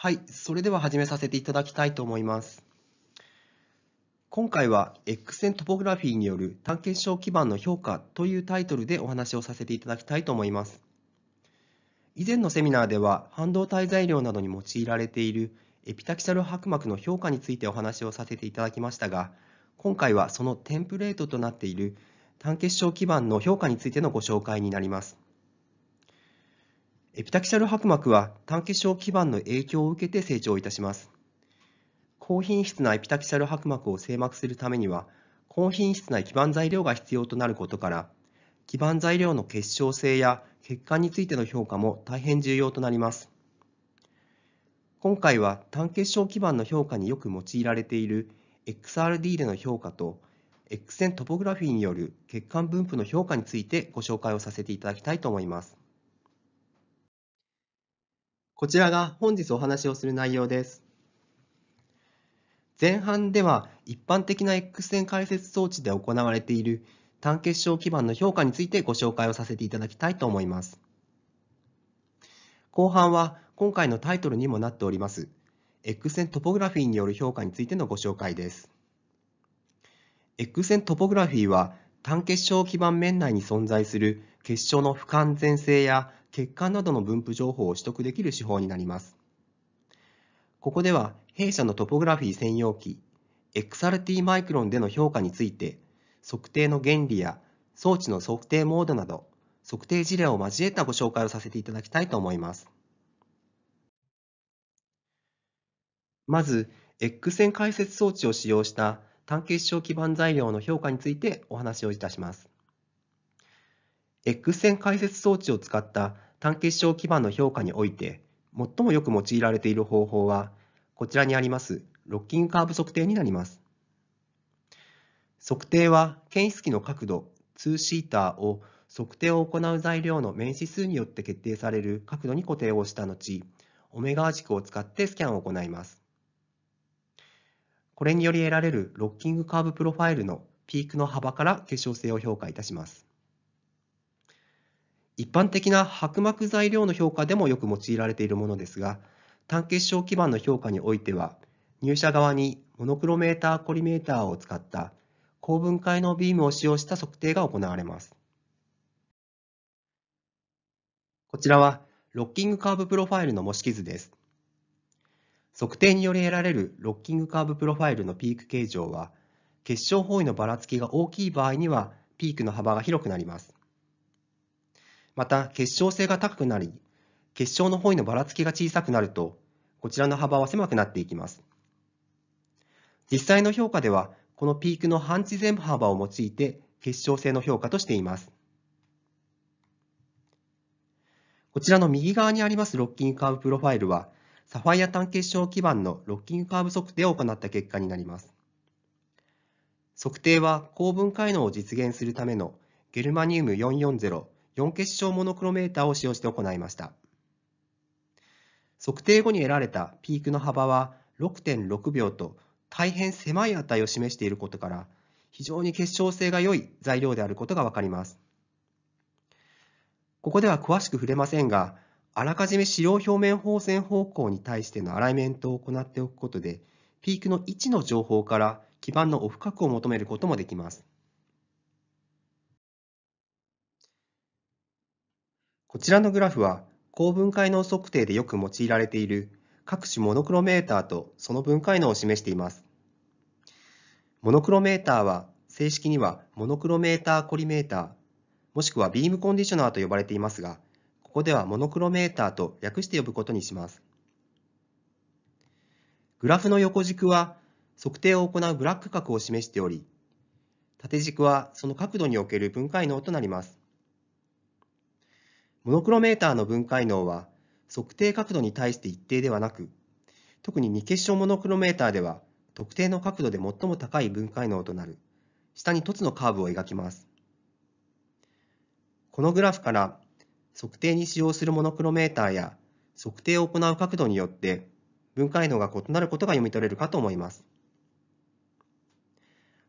はい、それでは始めさせていただきたいと思います。今回は X 線トポグラフィーによる単結晶基板の評価というタイトルでお話をさせていただきたいと思います。以前のセミナーでは半導体材料などに用いられているエピタキシャル薄膜の評価についてお話をさせていただきましたが、今回はそのテンプレートとなっている単結晶基板の評価についてのご紹介になります。エピタキシャル白膜は単結晶基板の影響を受けて成長いたします。高品質なエピタキシャル白膜を精膜するためには、高品質な基盤材料が必要となることから、基盤材料の結晶性や血管についての評価も大変重要となります。今回は単結晶基板の評価によく用いられている XRD での評価と X 線トポグラフィーによる血管分布の評価についてご紹介をさせていただきたいと思います。こちらが本日お話をする内容です。前半では一般的な X 線解説装置で行われている単結晶基板の評価についてご紹介をさせていただきたいと思います。後半は今回のタイトルにもなっております X 線トポグラフィーによる評価についてのご紹介です。X 線トポグラフィーは単結晶基板面内に存在する結晶の不完全性や血管などの分布情報を取得できる手法になります。ここでは弊社のトポグラフィー専用機 XRT マイクロンでの評価について測定の原理や装置の測定モードなど測定事例を交えたご紹介をさせていただきたいと思います。まず X 線解説装置を使用した単結晶基板材料の評価についてお話をいたします。X 線解説装置を使った単結晶基盤の評価において、最もよく用いられている方法は、こちらにありますロッキングカーブ測定になります。測定は、検出器の角度2ーを測定を行う材料の面指数によって決定される角度に固定をした後、オメガ軸を使ってスキャンを行います。これにより得られるロッキングカーブプロファイルのピークの幅から結晶性を評価いたします。一般的な薄膜材料の評価でもよく用いられているものですが、単結晶基板の評価においては、入射側にモノクロメーターコリメーターを使った高分解のビームを使用した測定が行われます。こちらはロッキングカーブプロファイルの模式図です。測定により得られるロッキングカーブプロファイルのピーク形状は、結晶方位のばらつきが大きい場合にはピークの幅が広くなります。また結晶性が高くなり、結晶の方位のばらつきが小さくなると、こちらの幅は狭くなっていきます。実際の評価では、このピークの半地全部幅を用いて結晶性の評価としています。こちらの右側にありますロッキングカーブプロファイルは、サファイア単結晶基盤のロッキングカーブ測定を行った結果になります。測定は高分解能を実現するためのゲルマニウム440 4結晶モノクロメーターを使用して行いました。測定後に得られたピークの幅は6.6秒と大変狭い値を示していることから非常に結晶性が良い材料であることがわかります。ここでは詳しく触れませんが、あらかじめ使用表面放線方向に対してのアライメントを行っておくことで、ピークの位置の情報から基板のオフ角を求めることもできます。こちらのグラフは、高分解能測定でよく用いられている各種モノクロメーターとその分解能を示しています。モノクロメーターは、正式にはモノクロメーターコリメーター、もしくはビームコンディショナーと呼ばれていますが、ここではモノクロメーターと略して呼ぶことにします。グラフの横軸は測定を行うブラック角を示しており、縦軸はその角度における分解能となります。モノクロメーターの分解能は測定角度に対して一定ではなく、特に2結晶モノクロメーターでは特定の角度で最も高い分解能となる下に凸のカーブを描きます。このグラフから測定に使用するモノクロメーターや測定を行う角度によって分解能が異なることが読み取れるかと思います。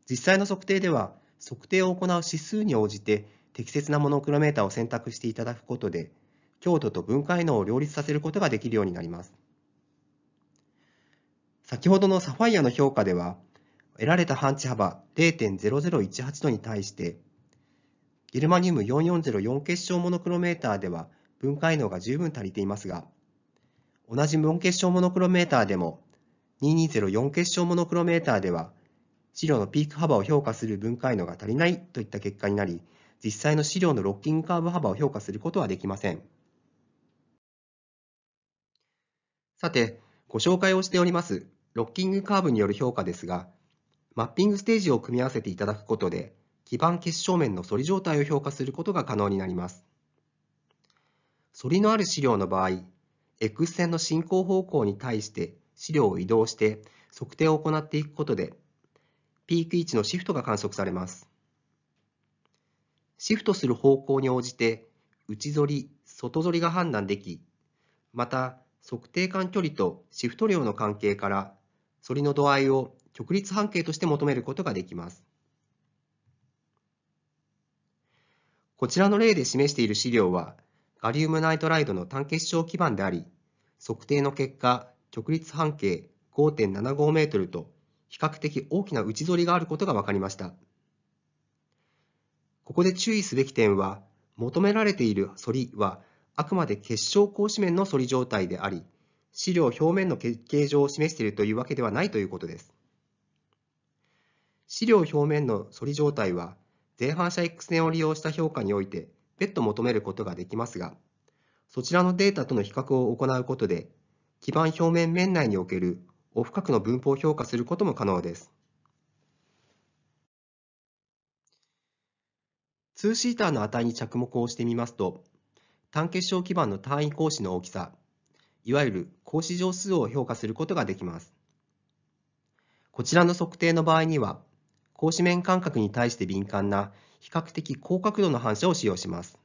実際の測定では測定を行う指数に応じて適切なモノクロメーターを選択していただくことで、強度と分解能を両立させることができるようになります。先ほどのサファイアの評価では、得られた半値幅0.0018度に対して、ゲルマニウム4404結晶モノクロメーターでは分解能が十分足りていますが、同じ音結晶モノクロメーターでも、2204結晶モノクロメーターでは、資料のピーク幅を評価する分解能が足りないといった結果になり、実際の資料のロッキングカーブ幅を評価することはできません。さて、ご紹介をしております、ロッキングカーブによる評価ですが、マッピングステージを組み合わせていただくことで、基板結晶面の反り状態を評価することが可能になります。反りのある資料の場合、X 線の進行方向に対して資料を移動して測定を行っていくことで、ピーク位置のシフトが観測されます。シフトする方向に応じて内反り、外反りが判断でき、また測定間距離とシフト量の関係から反りの度合いを直立半径として求めることができます。こちらの例で示している資料は、ガリウムナイトライドの単結晶基板であり、測定の結果、直立半径5.75メートルと比較的大きな内反りがあることが分かりました。ここで注意すべき点は、求められている反りは、あくまで結晶格子面の反り状態であり、資料表面の形状を示しているというわけではないということです。資料表面の反り状態は、前反射 X 線を利用した評価において別途求めることができますが、そちらのデータとの比較を行うことで、基板表面面内におけるオフ角の分布を評価することも可能です。2シーターの値に着目をしてみますと、単結晶基盤の単位格子の大きさ、いわゆる格子乗数を評価することができます。こちらの測定の場合には、格子面間隔に対して敏感な比較的高角度の反射を使用します。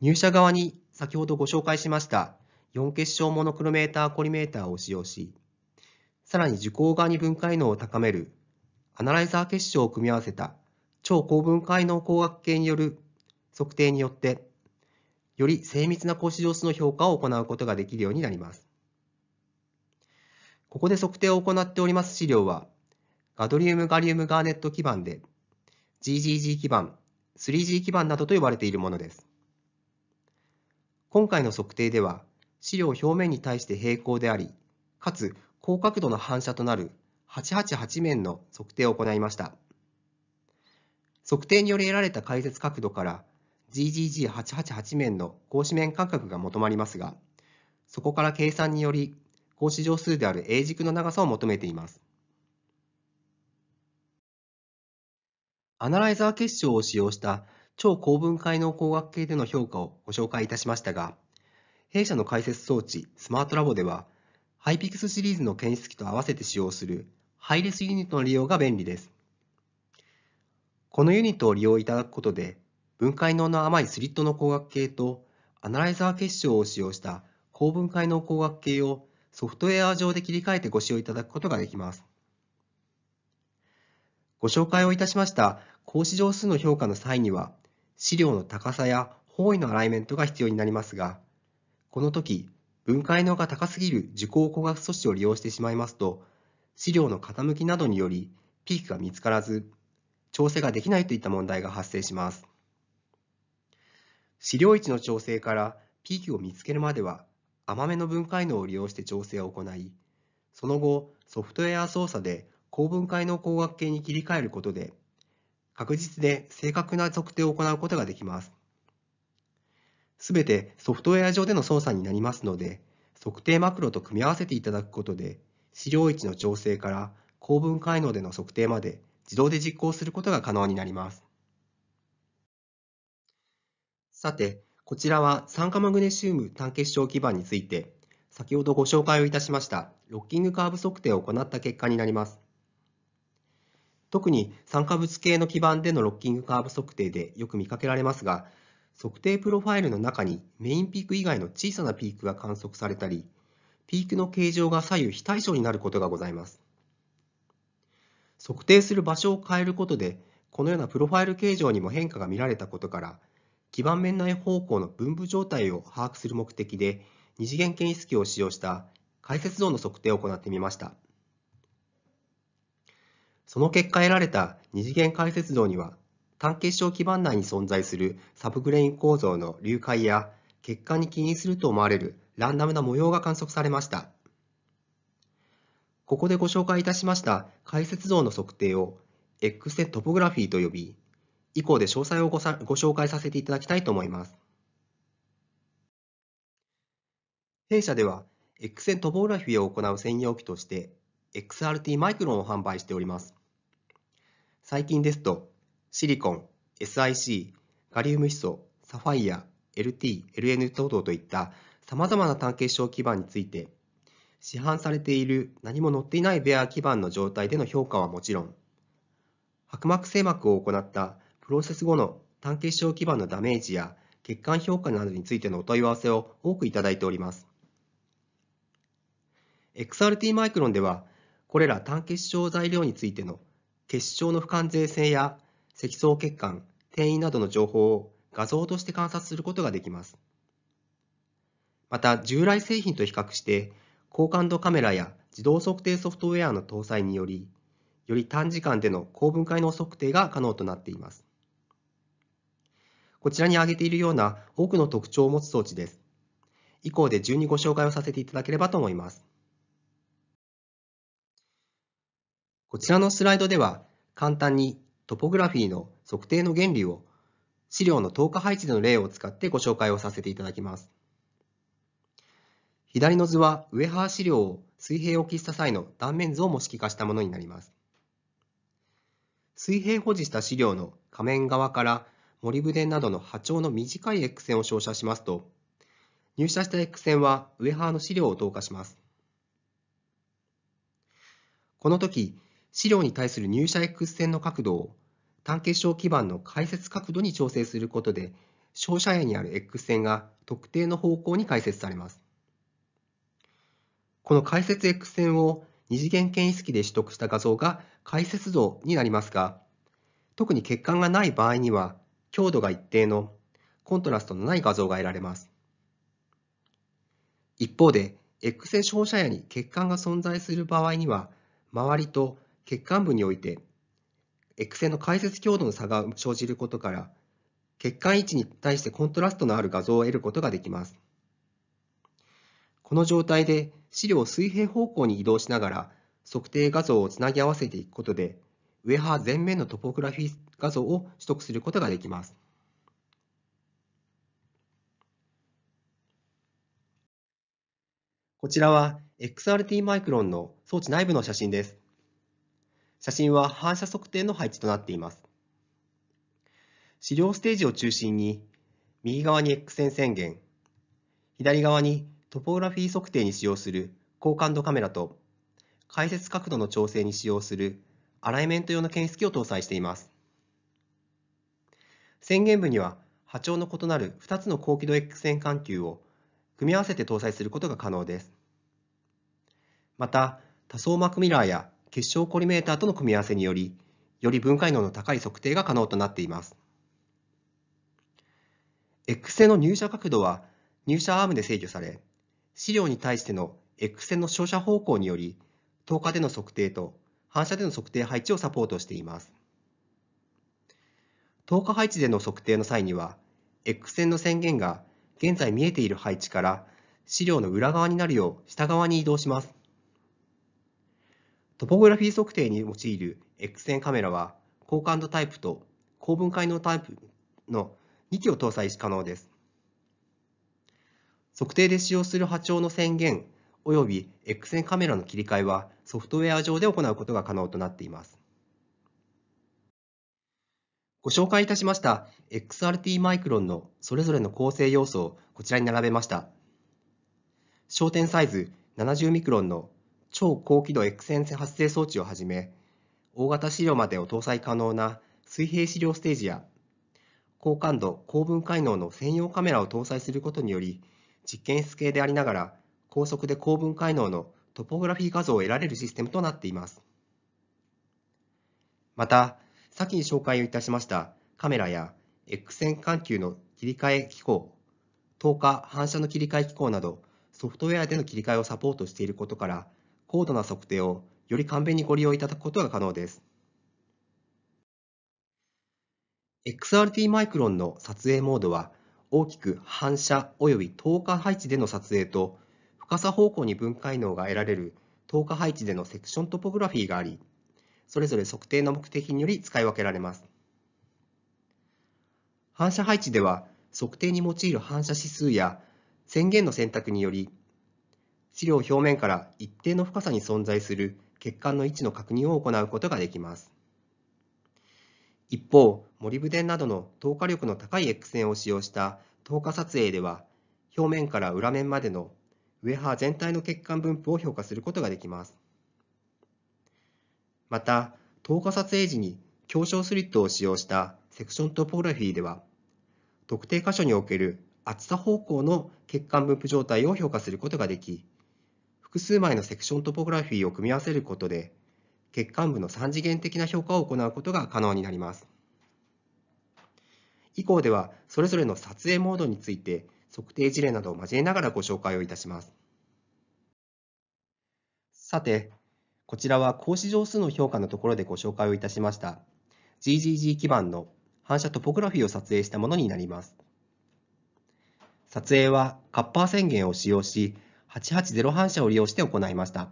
入射側に先ほどご紹介しました4結晶モノクロメーターコリメーターを使用し、さらに受光側に分解能を高めるアナライザー結晶を組み合わせた超高分解能工学系による測定によって、より精密な格子上質の評価を行うことができるようになります。ここで測定を行っております資料は、ガドリウムガリウムガーネット基板で、GGG 基板、3G 基板などと呼ばれているものです。今回の測定では、資料表面に対して平行であり、かつ高角度の反射となる888面の測定を行いました。測定により得られた解説角度から GGG888 面の格子面間隔が求まりますが、そこから計算により格子乗数である A 軸の長さを求めています。アナライザー結晶を使用した超高分解能工学系での評価をご紹介いたしましたが、弊社の解説装置スマートラボでは、ハイピクスシリーズの検出機と合わせて使用するハイレスユニットの利用が便利です。このユニットを利用いただくことで、分解能の甘いスリットの光学系と、アナライザー結晶を使用した高分解能光学系をソフトウェア上で切り替えてご使用いただくことができます。ご紹介をいたしました格子乗数の評価の際には、資料の高さや方位のアライメントが必要になりますが、この時、分解能が高すぎる受光工学素子を利用してしまいますと、資料の傾きなどによりピークが見つからず、調整ができないといった問題が発生します。資料位置の調整からピークを見つけるまでは、甘めの分解能を利用して調整を行い、その後、ソフトウェア操作で高分解能光学系に切り替えることで、確実で正確な測定を行うことができます。すべてソフトウェア上での操作になりますので、測定マクロと組み合わせていただくことで、資料位置の調整から高分解能での測定まで自動で実行することが可能になります。さて、こちらは酸化マグネシウム単結晶基板について、先ほどご紹介をいたしましたロッキングカーブ測定を行った結果になります。特に酸化物系の基板でのロッキングカーブ測定でよく見かけられますが、測定プロファイルの中にメインピーク以外の小さなピークが観測されたり、ピークの形状が左右非対称になることがございます。測定する場所を変えることで、このようなプロファイル形状にも変化が見られたことから、基盤面内方向の分布状態を把握する目的で、二次元検出器を使用した解説像の測定を行ってみました。その結果得られた二次元解説像には、単結晶基盤内に存在するサブグレイン構造の流解や、血管に起因すると思われるランダムな模様が観測されました。ここでご紹介いたしました解説像の測定を X 線トポグラフィーと呼び、以降で詳細をご紹介させていただきたいと思います。弊社では X 線トポグラフィーを行う専用機として XRT マイクロンを販売しております。最近ですとシリコン、SIC、ガリウムヒ素、サファイア、LT、LN 等々といった様々な単結晶基板について市販されている何も載っていないベア基盤の状態での評価はもちろん、白膜静膜を行ったプロセス後の単結晶基板のダメージや血管評価などについてのお問い合わせを多くいただいております。XRT マイクロンでは、これら単結晶材料についての結晶の不完全性や積層血管、転移などの情報を画像として観察することができます。また、従来製品と比較して高感度カメラや自動測定ソフトウェアの搭載により、より短時間での高分解能測定が可能となっています。こちらに挙げているような多くの特徴を持つ装置です。以降で順にご紹介をさせていただければと思います。こちらのスライドでは、簡単にトポグラフィーの測定の原理を資料の透過配置での例を使ってご紹介をさせていただきます。左の図はウエハー資料を水平置きした際の断面図を模式化したものになります。水平保持した資料の仮面側からモリブデンなどの波長の短い X 線を照射しますと、入射した X 線はウエハーの資料を透過します。この時、資料に対する入射 X 線の角度を単結晶基板の解説角度に調整することで、照射円にある X 線が特定の方向に解説されます。この解説 X 線を二次元検出器で取得した画像が解説像になりますが、特に血管がない場合には、強度が一定のコントラストのない画像が得られます。一方で、X 線照射野に血管が存在する場合には、周りと血管部において、X 線の解説強度の差が生じることから、血管位置に対してコントラストのある画像を得ることができます。この状態で、資料を水平方向に移動しながら測定画像をつなぎ合わせていくことで、ウハー全面のトポグラフィー画像を取得することができます。こちらは XRT マイクロンの装置内部の写真です。写真は反射測定の配置となっています。資料ステージを中心に、右側に X 線宣言、左側にトポグラフィー測定に使用する高感度カメラと解説角度の調整に使用するアライメント用の検出器を搭載しています。宣言部には波長の異なる2つの高輝度 X 線環球を組み合わせて搭載することが可能です。また、多層膜ミラーや結晶コリメーターとの組み合わせにより、より分解能の高い測定が可能となっています。X 線の入射角度は入射アームで制御され、資料に対しての X 線の照射方向により、透過での測定と反射での測定配置をサポートしています。透過配置での測定の際には、X 線の宣言が現在見えている配置から資料の裏側になるよう下側に移動します。トポグラフィー測定に用いる X 線カメラは、高感度タイプと高分解能タイプの2機を搭載可能です。測定で使用する波長の宣言及び X 線カメラの切り替えはソフトウェア上で行うことが可能となっています。ご紹介いたしました XRT マイクロンのそれぞれの構成要素をこちらに並べました。焦点サイズ70ミクロンの超高輝度 X 線発生装置をはじめ、大型資料までを搭載可能な水平資料ステージや、高感度、高分解能の専用カメラを搭載することにより、実験室系でありながら、高速で高分解能のトポグラフィー画像を得られるシステムとなっています。また、先に紹介をいたしましたカメラや X 線環球の切り替え機構、透過反射の切り替え機構など、ソフトウェアでの切り替えをサポートしていることから、高度な測定をより簡便にご利用いただくことが可能です。XRT マイクロンの撮影モードは、大きく反射及び透過配置での撮影と深さ方向に分解能が得られる透過配置でのセクショントポグラフィーがありそれぞれ測定の目的により使い分けられます反射配置では測定に用いる反射指数や宣言の選択により資料表面から一定の深さに存在する血管の位置の確認を行うことができます一方、モリブデンなどの透過力の高い X 線を使用した透過撮影では、表面から裏面までのウエハー全体の血管分布を評価することができます。また、透過撮影時に強小スリットを使用したセクショントポグラフィーでは、特定箇所における厚さ方向の血管分布状態を評価することができ、複数枚のセクショントポグラフィーを組み合わせることで、血管部の3次元的な評価を行うことが可能になります。以降では、それぞれの撮影モードについて、測定事例などを交えながらご紹介をいたします。さて、こちらは格子乗数の評価のところでご紹介をいたしました GGG 基盤の反射トポグラフィーを撮影したものになります。撮影はカッパー宣言を使用し、880反射を利用して行いました。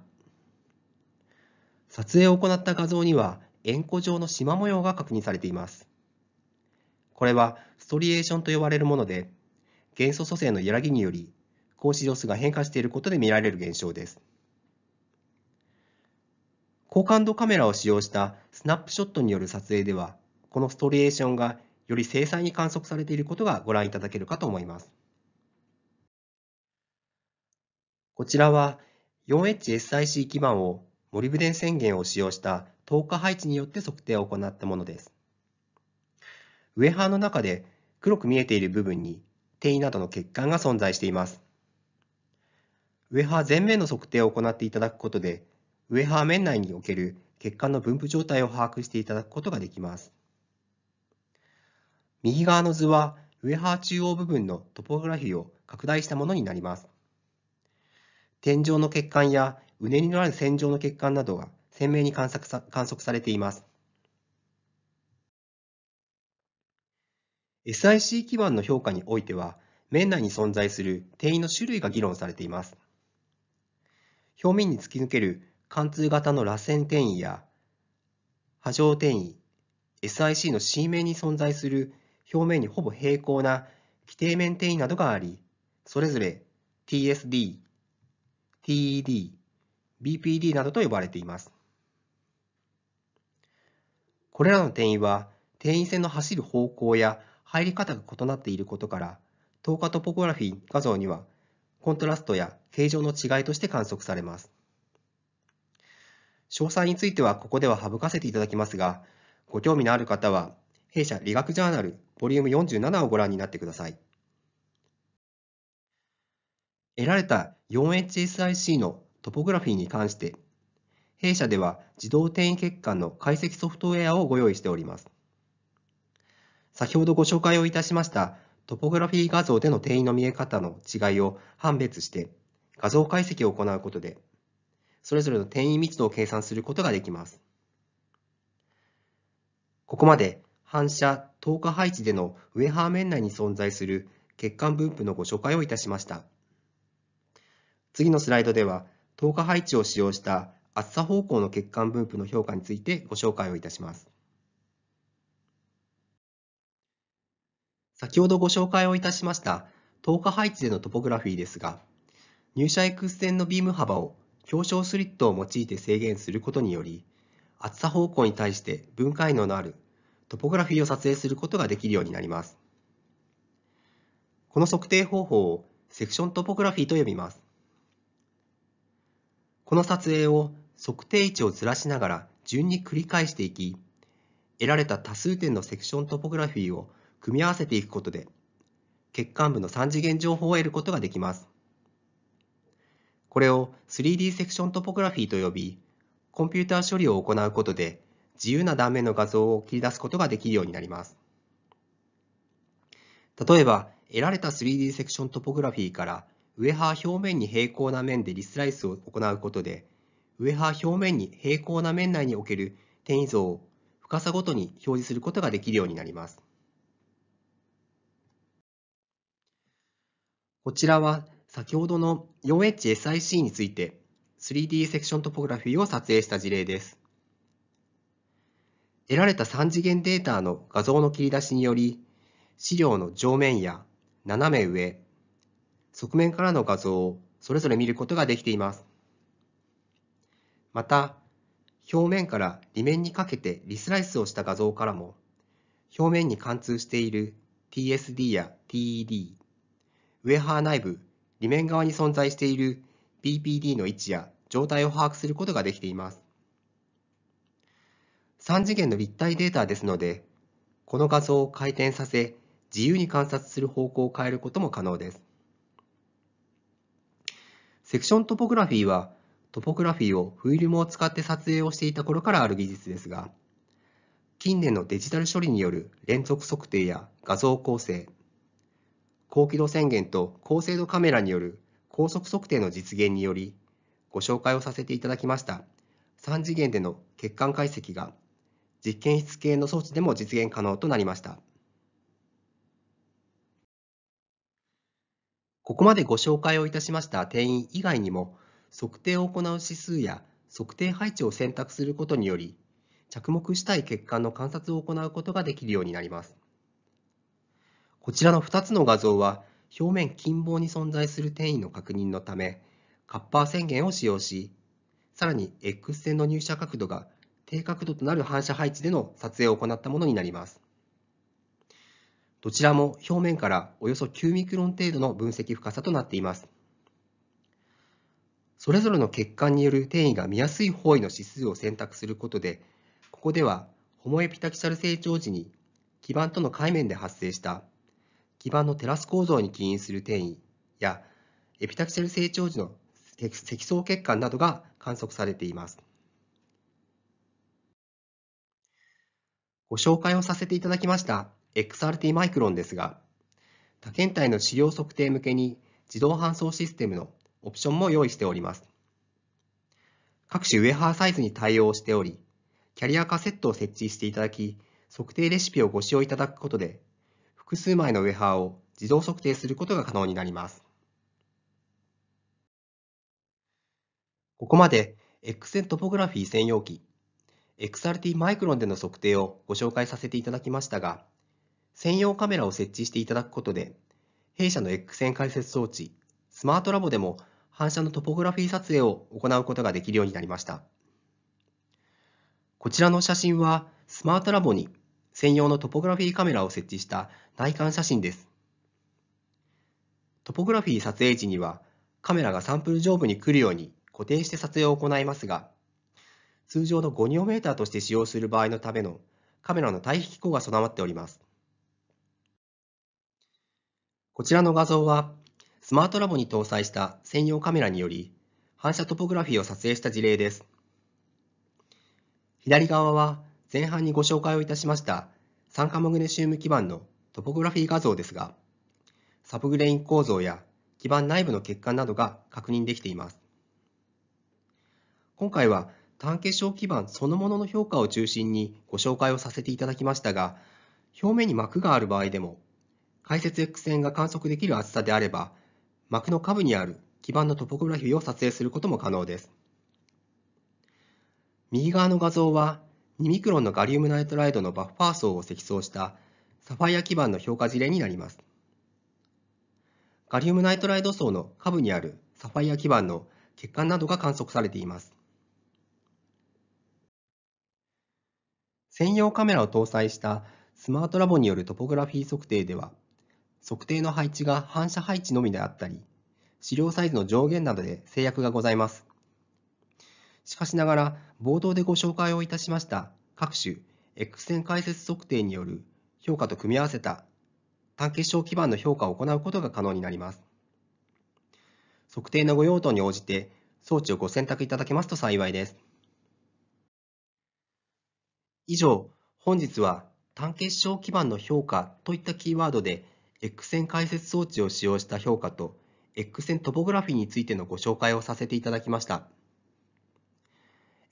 撮影を行った画像には円弧状の縞模様が確認されています。これはストリエーションと呼ばれるもので、元素組成の揺らぎにより、格子様子が変化していることで見られる現象です。高感度カメラを使用したスナップショットによる撮影では、このストリエーションがより精細に観測されていることがご覧いただけるかと思います。こちらは 4HSIC 基板をリブデン宣言を使用した透過配置によって測定を行ったものです。ウエハーの中で黒く見えている部分に転移などの血管が存在しています。ウエハー全面の測定を行っていただくことで、ウエハー面内における血管の分布状態を把握していただくことができます。右側の図は、ウエハー中央部分のトポグラフィーを拡大したものになります。天井の血管やうねりのある線状の血管などが鮮明に観測さ観測されています。SIC 基盤の評価においては、面内に存在する転移の種類が議論されています。表面に突き抜ける貫通型の螺旋転移や波状転移、SIC の C 面に存在する表面にほぼ平行な規定面転移などがあり、それぞれ TSD、TED、BPD などと呼ばれています。これらの転移は、転移線の走る方向や入り方が異なっていることから、透過トポグラフィー画像には、コントラストや形状の違いとして観測されます。詳細についてはここでは省かせていただきますが、ご興味のある方は、弊社理学ジャーナルボリューム47をご覧になってください。得られた 4HSIC のトポグラフィーに関して、弊社では自動転移欠陥の解析ソフトウェアをご用意しております。先ほどご紹介をいたしましたトポグラフィー画像での転移の見え方の違いを判別して画像解析を行うことで、それぞれの転移密度を計算することができます。ここまで反射透過配置での上ハー面内に存在する血管分布のご紹介をいたしました。次のスライドでは透過配置を使用した厚さ方向の血管分布の評価についてご紹介をいたします。先ほどご紹介をいたしました透過配置でのトポグラフィーですが、入射 X 線のビーム幅を表彰スリットを用いて制限することにより、厚さ方向に対して分解能のあるトポグラフィーを撮影することができるようになります。この測定方法をセクショントポグラフィーと呼びます。この撮影を測定位置をずらしながら順に繰り返していき、得られた多数点のセクショントポグラフィーを組み合わせていくことで、血管部の3次元情報を得ることができます。これを 3D セクショントポグラフィーと呼び、コンピューター処理を行うことで、自由な断面の画像を切り出すことができるようになります。例えば、得られた 3D セクショントポグラフィーから上波表面に平行な面でリスライスを行うことで、上波表面に平行な面内における転移像を深さごとに表示することができるようになります。こちらは先ほどの 4HSIC について 3D セクショントポグラフィーを撮影した事例です。得られた3次元データの画像の切り出しにより、資料の上面や斜め上、側面からの画像をそれぞれ見ることができています。また、表面から裏面にかけてリスライスをした画像からも、表面に貫通している TSD や TED、ウェハー内部、裏面側に存在している BPD の位置や状態を把握することができています。3次元の立体データですので、この画像を回転させ、自由に観察する方向を変えることも可能です。セクショントポグラフィーは、トポグラフィーをフィルムを使って撮影をしていた頃からある技術ですが、近年のデジタル処理による連続測定や画像構成、高輝度宣言と高精度カメラによる高速測定の実現により、ご紹介をさせていただきました3次元での血管解析が実験室系の装置でも実現可能となりました。ここまでご紹介をいたしました定員以外にも、測定を行う指数や測定配置を選択することにより、着目したい血管の観察を行うことができるようになります。こちらの2つの画像は、表面近傍に存在する転移の確認のため、カッパー宣言を使用し、さらに X 線の入射角度が低角度となる反射配置での撮影を行ったものになります。どちらも表面からおよそ9ミクロン程度の分析深さとなっています。それぞれの血管による転移が見やすい方位の指数を選択することで、ここではホモエピタキシャル成長時に基板との界面で発生した基板のテラス構造に起因する転移やエピタキシャル成長時の積層血管などが観測されています。ご紹介をさせていただきました XRT マイクロンですが、多検体の使用測定向けに自動搬送システムのオプションも用意しております。各種ウェハーサイズに対応しており、キャリアカセットを設置していただき、測定レシピをご使用いただくことで、複数枚のウェハーを自動測定することが可能になります。ここまで X 線トポグラフィー専用機、XRT マイクロンでの測定をご紹介させていただきましたが、専用カメラを設置していただくことで、弊社の X 線解説装置、スマートラボでも反射のトポグラフィー撮影を行うことができるようになりました。こちらの写真は、スマートラボに専用のトポグラフィーカメラを設置した内観写真です。トポグラフィー撮影時には、カメラがサンプル上部に来るように固定して撮影を行いますが、通常の5ニオメーターとして使用する場合のためのカメラの対比機構が備わっております。こちらの画像は、スマートラボに搭載した専用カメラにより、反射トポグラフィーを撮影した事例です。左側は、前半にご紹介をいたしました、酸化マグネシウム基板のトポグラフィー画像ですが、サブグレイン構造や基板内部の血管などが確認できています。今回は、単結晶基板そのものの評価を中心にご紹介をさせていただきましたが、表面に膜がある場合でも解説 X 線が観測できる厚さであれば、膜の下部にある基板のトポグラフィーを撮影することも可能です。右側の画像は、2ミクロンのガリウムナイトライドのバッファー層を積層したサファイア基板の評価事例になります。ガリウムナイトライド層の下部にあるサファイア基板の血管などが観測されています。専用カメラを搭載したスマートラボによるトポグラフィー測定では、測定の配置が反射配置のみであったり、資料サイズの上限などで制約がございます。しかしながら、冒頭でご紹介をいたしました各種 X 線解説測定による評価と組み合わせた単結晶基盤の評価を行うことが可能になります。測定のご用途に応じて装置をご選択いただけますと幸いです。以上、本日は単結晶基盤の評価といったキーワードで X 線解説装置を使用した評価と X 線トポグラフィーについてのご紹介をさせていただきました。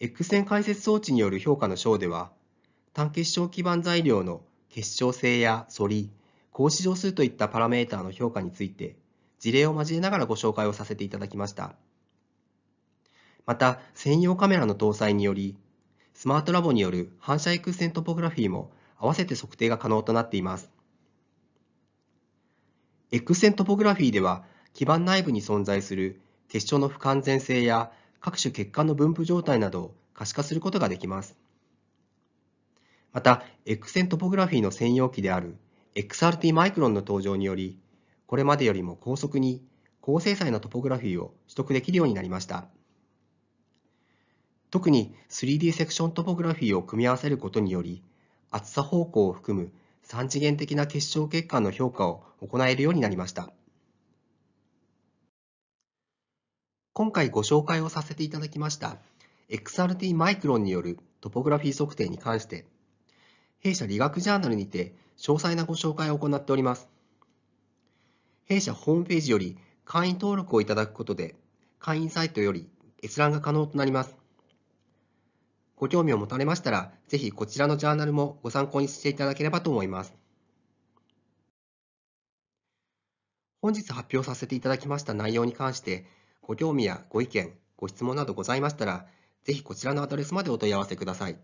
X 線解説装置による評価の章では、単結晶基板材料の結晶性や反り、格子乗数といったパラメータの評価について、事例を交えながらご紹介をさせていただきました。また、専用カメラの搭載により、スマートラボによる反射 X 線トポグラフィーも合わせて測定が可能となっています。X 線トポグラフィーでは基板内部に存在する結晶の不完全性や各種血管の分布状態などを可視化することができます。また、X 線トポグラフィーの専用機である XRT マイクロンの登場により、これまでよりも高速に高精細なトポグラフィーを取得できるようになりました。特に 3D セクショントポグラフィーを組み合わせることにより、厚さ方向を含む3次元的な結晶欠陥の評価を行えるようになりました。今回ご紹介をさせていただきました XRT マイクロンによるトポグラフィー測定に関して弊社理学ジャーナルにて詳細なご紹介を行っております。弊社ホームページより会員登録をいただくことで会員サイトより閲覧が可能となります。ご興味を持たれましたら、ぜひこちらのジャーナルもご参考にしていただければと思います。本日発表させていただきました内容に関して、ご興味やご意見、ご質問などございましたら、ぜひこちらのアドレスまでお問い合わせください。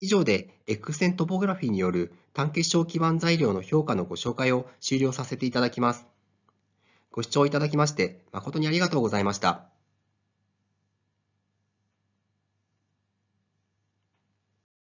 以上で、X 線トポグラフィーによる単結晶基盤材料の評価のご紹介を終了させていただきます。ご視聴いただきまして、誠にありがとうございました。